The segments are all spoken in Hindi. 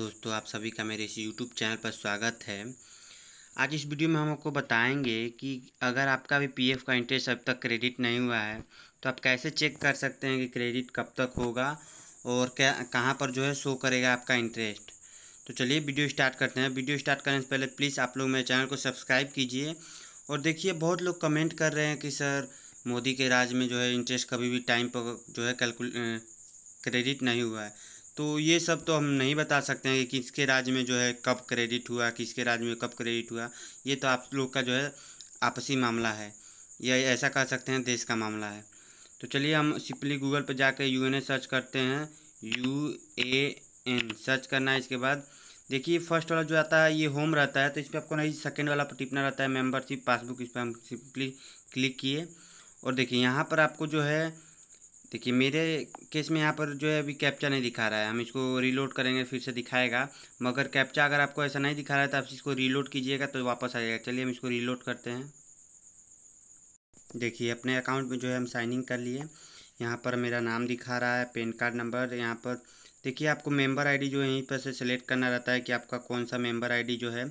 दोस्तों आप सभी का मेरे इस यूट्यूब चैनल पर स्वागत है आज इस वीडियो में हम आपको बताएंगे कि अगर आपका भी पीएफ का इंटरेस्ट अब तक क्रेडिट नहीं हुआ है तो आप कैसे चेक कर सकते हैं कि क्रेडिट कब तक होगा और क्या कहाँ पर जो है शो करेगा आपका इंटरेस्ट तो चलिए वीडियो स्टार्ट करते हैं वीडियो स्टार्ट करने से पहले प्लीज़ आप लोग मेरे चैनल को सब्सक्राइब कीजिए और देखिए बहुत लोग कमेंट कर रहे हैं कि सर मोदी के राज में जो है इंटरेस्ट कभी भी टाइम पर जो है कैलकुल क्रेडिट नहीं हुआ है तो ये सब तो हम नहीं बता सकते हैं कि किसके राज्य में जो है कब क्रेडिट हुआ किसके राज्य में कब क्रेडिट हुआ ये तो आप लोग का जो है आपसी मामला है या ऐसा कह सकते हैं देश का मामला है तो चलिए हम सिंपली गूगल पर जाकर यू एन ए सर्च करते हैं यू ए एन सर्च करना है इसके बाद देखिए फर्स्ट वाला जो आता है ये होम रहता है तो इस पर आपको नहीं सेकेंड वाला टिपना रहता है मेम्बरशिप पासबुक इस पर हम सिंपली क्लिक किए और देखिए यहाँ पर आपको जो है देखिए मेरे केस में यहाँ पर जो है अभी कैप्चा नहीं दिखा रहा है हम इसको रीलोड करेंगे फिर से दिखाएगा मगर कैप्चा अगर आपको ऐसा नहीं दिखा रहा है तो आप इसको रीलोड कीजिएगा तो वापस आ जाएगा चलिए हम इसको रीलोड करते हैं देखिए अपने अकाउंट में जो है हम साइनिंग कर लिए यहाँ पर मेरा नाम दिखा रहा है पेन कार्ड नंबर यहाँ पर देखिए आपको मेंबर आईडी जो यहीं पर से सेलेक्ट करना रहता है कि आपका कौन सा मेंबर आईडी जो है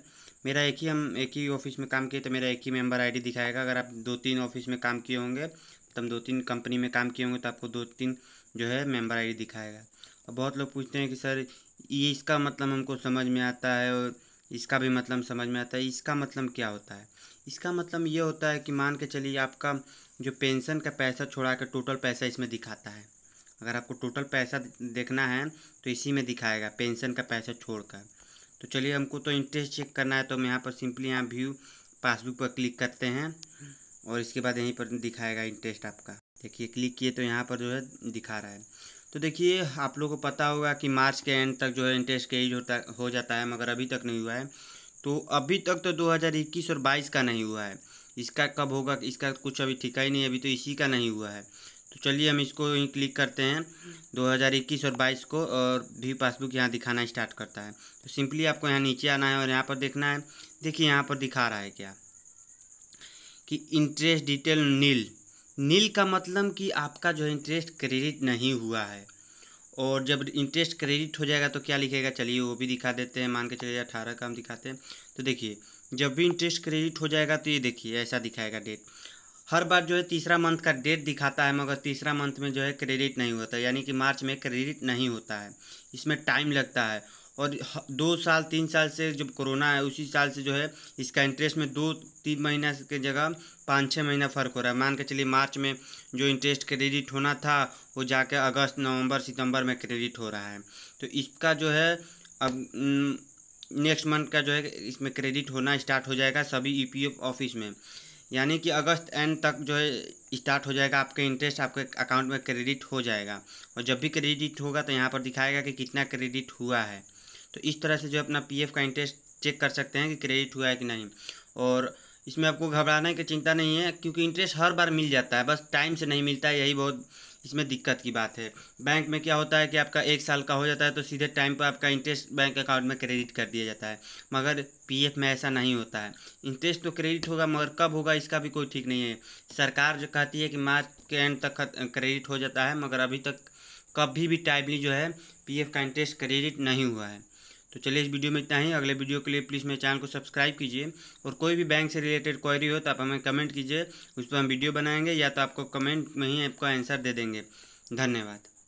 मेरा एक ही हम एक ही ऑफिस में काम किए तो मेरा एक ही मेंबर आईडी दिखाएगा अगर आप दो तीन ऑफिस में काम किए होंगे तब दो तीन कंपनी में काम किए होंगे तो आपको दो तीन जो है मेंबर आईडी दिखाएगा और बहुत लोग पूछते हैं कि सर ये इसका मतलब हमको समझ में आता है और इसका भी मतलब समझ में आता है इसका मतलब क्या होता है इसका मतलब ये होता है कि मान के चलिए आपका जो पेंशन का पैसा छोड़ा कर टोटल पैसा इसमें दिखाता है अगर आपको टोटल पैसा देखना है तो इसी में दिखाएगा पेंशन का पैसा छोड़कर तो चलिए हमको तो इंटरेस्ट चेक करना है तो हम यहाँ पर सिंपली यहाँ व्यू पासबुक पर क्लिक करते हैं और इसके बाद यहीं पर दिखाएगा इंटरेस्ट आपका देखिए क्लिक किए तो यहाँ पर जो है दिखा रहा है तो देखिए आप लोग को पता होगा कि मार्च के एंड तक जो है इंटरेस्ट क्रेडिट होता हो जाता है मगर अभी तक नहीं हुआ है तो अभी तक तो 2021 और 22 का नहीं हुआ है इसका कब होगा इसका कुछ अभी ठिका ही नहीं अभी तो इसी का नहीं हुआ है तो चलिए हम इसको यहीं क्लिक करते हैं 2021 और 22 को और भी पासबुक यहाँ दिखाना स्टार्ट करता है तो सिंपली आपको यहाँ नीचे आना है और यहाँ पर देखना है देखिए यहाँ पर दिखा रहा है क्या कि इंटरेस्ट डिटेल नील नील का मतलब कि आपका जो इंटरेस्ट क्रेडिट नहीं हुआ है और जब इंटरेस्ट क्रेडिट हो जाएगा तो क्या लिखेगा चलिए वो भी दिखा देते हैं मान के चलिए अठारह का हम दिखाते हैं तो देखिए जब भी इंटरेस्ट क्रेडिट हो जाएगा तो ये देखिए ऐसा दिखाएगा डेट हर बार जो है तीसरा मंथ का डेट दिखाता है मगर तीसरा मंथ में जो है क्रेडिट नहीं होता यानी कि मार्च में क्रेडिट नहीं होता है इसमें टाइम लगता है और दो साल तीन साल से जब कोरोना है उसी साल से जो है इसका इंटरेस्ट में दो तीन महीना के जगह पाँच छः महीना फ़र्क हो रहा है मान के चलिए मार्च में जो इंटरेस्ट क्रेडिट होना था वो जाके अगस्त नवंबर सितंबर में क्रेडिट हो रहा है तो इसका जो है अब नेक्स्ट मंथ का जो है इसमें क्रेडिट होना स्टार्ट हो जाएगा सभी ई e ऑफिस में यानी कि अगस्त एंड तक जो है स्टार्ट हो जाएगा आपके इंटरेस्ट आपके अकाउंट में क्रेडिट हो जाएगा और जब भी क्रेडिट होगा तो यहाँ पर दिखाएगा कि कितना क्रेडिट हुआ है तो इस तरह से जो अपना पी का इंटरेस्ट चेक कर सकते हैं कि क्रेडिट हुआ है कि नहीं और इसमें आपको घबराने की चिंता नहीं है क्योंकि इंटरेस्ट हर बार मिल जाता है बस टाइम से नहीं मिलता है यही बहुत इसमें दिक्कत की बात है बैंक में क्या होता है कि आपका एक साल का हो जाता है तो सीधे टाइम पर आपका इंटरेस्ट बैंक अकाउंट में क्रेडिट कर दिया जाता है मगर पीएफ में ऐसा नहीं होता है इंटरेस्ट तो क्रेडिट होगा मगर कब होगा इसका भी कोई ठीक नहीं है सरकार जो कहती है कि मार्च के एंड तक क्रेडिट हो जाता है मगर अभी तक कभी भी टाइमली जो है पी का इंटरेस्ट क्रेडिट नहीं हुआ है तो चलिए इस वीडियो में इतना ही अगले वीडियो के लिए प्लीज़ मेरे चैनल को सब्सक्राइब कीजिए और कोई भी बैंक से रिलेटेड क्वेरी हो तो आप हमें कमेंट कीजिए उस पर हम वीडियो बनाएंगे या तो आपको कमेंट में ही आपका आंसर दे देंगे धन्यवाद